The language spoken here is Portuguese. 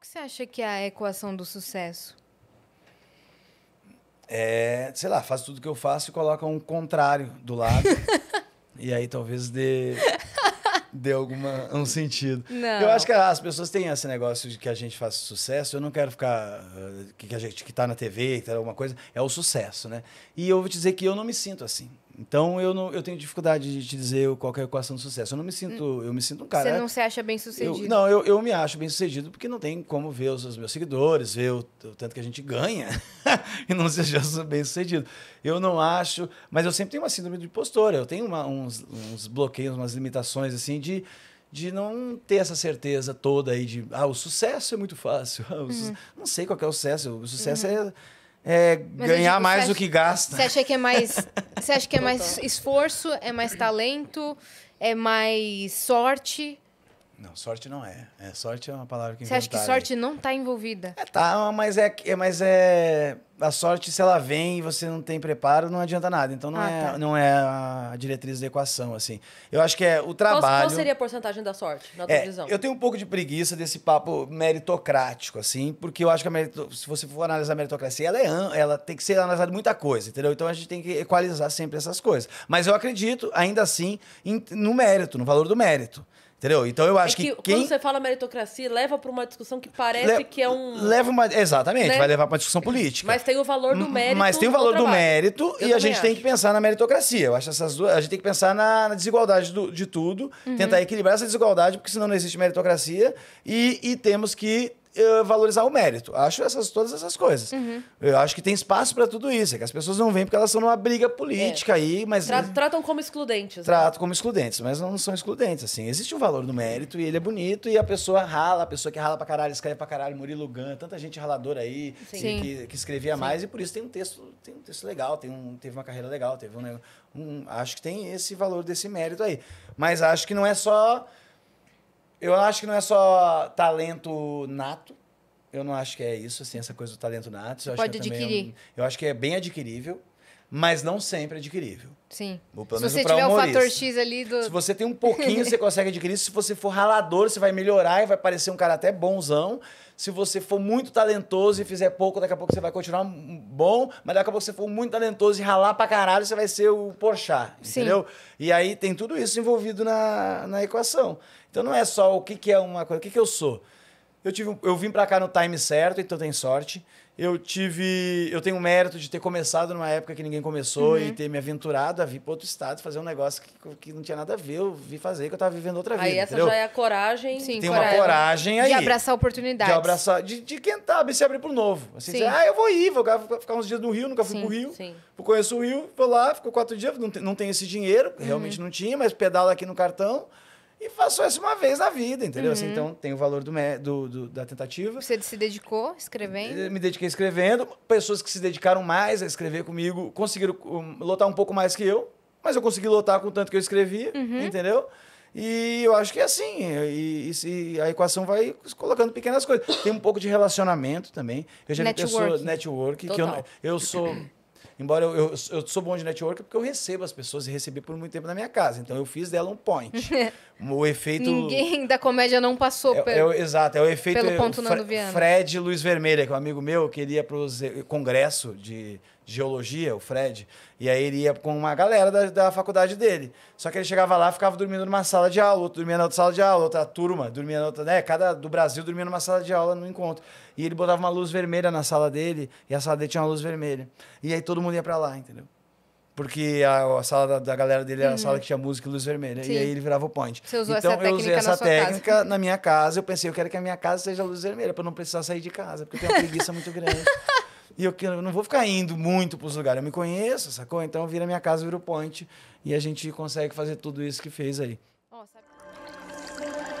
que você acha que é a equação do sucesso? É, sei lá, faz tudo que eu faço e coloca um contrário do lado. e aí talvez dê, dê alguma, um sentido. Não. Eu acho que as pessoas têm esse negócio de que a gente faz sucesso. Eu não quero ficar. Eh, que, a gente que tá na TV, que tá alguma coisa, é o sucesso, né? E eu vou te dizer que eu não me sinto assim. Então eu não eu tenho dificuldade de te dizer qual é a equação do sucesso. Eu não me sinto, hum. eu me sinto um cara. Você não se acha bem sucedido? Eu, não, eu, eu me acho bem sucedido porque não tem como ver os, os meus seguidores, ver o, o, tanto que a gente ganha e não seja bem sucedido. Eu não acho, mas eu sempre tenho uma síndrome de postura. Eu tenho uma, uns, uns bloqueios, umas limitações assim de de não ter essa certeza toda aí de ah, o sucesso é muito fácil. uhum. não sei qual é o sucesso. O sucesso uhum. é é, ganhar digo, mais acha, do que gasta. Você acha que é mais, você acha que é mais esforço, é mais talento, é mais sorte? Não, sorte não é. é. sorte é uma palavra que Você acha que sorte não está envolvida? É, tá, mas é, é, mas é. A sorte, se ela vem e você não tem preparo, não adianta nada. Então não, ah, é, tá. não é a diretriz da equação, assim. Eu acho que é o trabalho. Qual, qual seria a porcentagem da sorte, na tua é, visão? Eu tenho um pouco de preguiça desse papo meritocrático, assim, porque eu acho que a merito, se você for analisar a meritocracia, ela, é, ela tem que ser analisada muita coisa, entendeu? Então a gente tem que equalizar sempre essas coisas. Mas eu acredito, ainda assim, em, no mérito, no valor do mérito. Entendeu? Então eu é acho é que, que quem... quando você fala meritocracia, leva para uma discussão que parece Le... que é um leva uma exatamente, né? vai levar para discussão política. Mas tem o valor do uhum. mérito. Mas tem o valor do, do mérito eu e a gente acho. tem que pensar na meritocracia. Eu acho essas duas, a gente tem que pensar na, na desigualdade do, de tudo, uhum. tentar equilibrar essa desigualdade, porque senão não existe meritocracia e, e temos que eh, valorizar o mérito. Acho essas, todas essas coisas. Uhum. Eu acho que tem espaço para tudo isso. É que as pessoas não vêm porque elas são numa briga política é. aí, mas. Tra tratam como excludentes. Né? Tratam né? como excludentes, mas não são excludentes. Assim, existe um valor do mérito e ele é bonito e a pessoa rala, a pessoa que rala pra caralho, escreve pra caralho, Murilo Gant, tanta gente raladora aí que, que, escrevia Sim. mais e por isso tem um texto, tem um texto legal, tem um, teve uma carreira legal, teve um, né, um. Acho que tem esse valor desse mérito aí. Mas acho que não é só eu acho que não é só talento nato. Eu não acho que é isso, assim, essa coisa do talento nato. Eu é Pode adquirir. É eu acho que é bem adquirível mas não sempre adquirível. Sim. Ou, se você tiver humorista. o fator X ali do. Se você tem um pouquinho, você consegue adquirir. Se você for ralador, você vai melhorar e vai parecer um cara até bonzão. Se você for muito talentoso e fizer pouco, daqui a pouco você vai continuar bom, mas daqui a pouco você for muito talentoso e ralar pra caralho, você vai ser o Porchat, entendeu? Sim. E aí tem tudo isso envolvido na, na equação. Então não é só o que, que é uma coisa, o que, que eu sou. Eu, tive eu vim para cá no time certo, então tem sorte. Eu tive. Eu tenho o mérito de ter começado numa época que ninguém começou uhum. e ter me aventurado a vir para outro estado fazer um negócio que, que não tinha nada a ver. Eu vi fazer que eu estava vivendo outra vida. Aí essa entendeu? já é a coragem. Sim, tem coragem. uma coragem aí. De abraçar oportunidades. De abraçar. De, de quentar, se abrir pro novo. Assim, dizer, ah, eu vou ir, vou ficar uns dias no Rio, nunca fui sim, pro Rio. Sim. Vou conhecer o Rio, vou lá, ficou quatro dias, não, tem, não tenho esse dinheiro, uhum. realmente não tinha, mas pedalo aqui no cartão. E faço essa isso uma vez na vida, entendeu? Assim, uhum. Assim, então tem o valor do, do, do, da tentativa. Você se dedicou escrevendo? Eh, me dediquei escrevendo. Pessoas que se dedicaram mais a escrever comigo conseguiram hum, lotar um pouco mais que eu, mas eu consegui lotar com o tanto que eu escrevi, uhum. entendeu? E eu acho que é assim. Eh, e, e, e, a equação vai colocando pequenas coisas. Tem um pouco de relacionamento também. Eu já network. vi pessoas. Network. Que eu, eu sou. Embora eu, eu, eu, sou bom de network é porque eu recebo as pessoas e recebi por muito tempo na minha casa. Então eu fiz dela um point. o efeito. Ninguém da comédia não passou é, pelo. É, exato, é o efeito. Pelo ponto Fre Viana. Fred Luiz Vermelha, que é um amigo meu, que ele ia para o congresso de geologia, o Fred, e aí ele ia com uma galera da, da faculdade dele. Só que ele chegava lá, ficava dormindo numa sala de aula, outro dormia na outra sala de aula, outra turma dormia na outra, né? Cada do Brasil dormia numa sala de aula no encontro. E ele botava uma luz vermelha na sala dele, e a sala dele tinha uma luz vermelha. E aí todo mundo mundo ia pra lá, entendeu? Porque a, a sala da, da, galera dele era uhum. a sala uhum. que tinha música e luz vermelha. Sim. E aí ele virava o point. Você usou então essa eu usei essa na técnica casa. na minha casa. Eu pensei, eu quero que a minha casa seja luz vermelha, pra eu não precisar sair de casa, porque eu tenho uma preguiça muito grande. E eu, eu não vou ficar indo muito pros lugares. Eu me conheço, sacou? Então vira minha casa, vira o point. E a gente consegue fazer tudo isso que fez aí. Oh, sabe?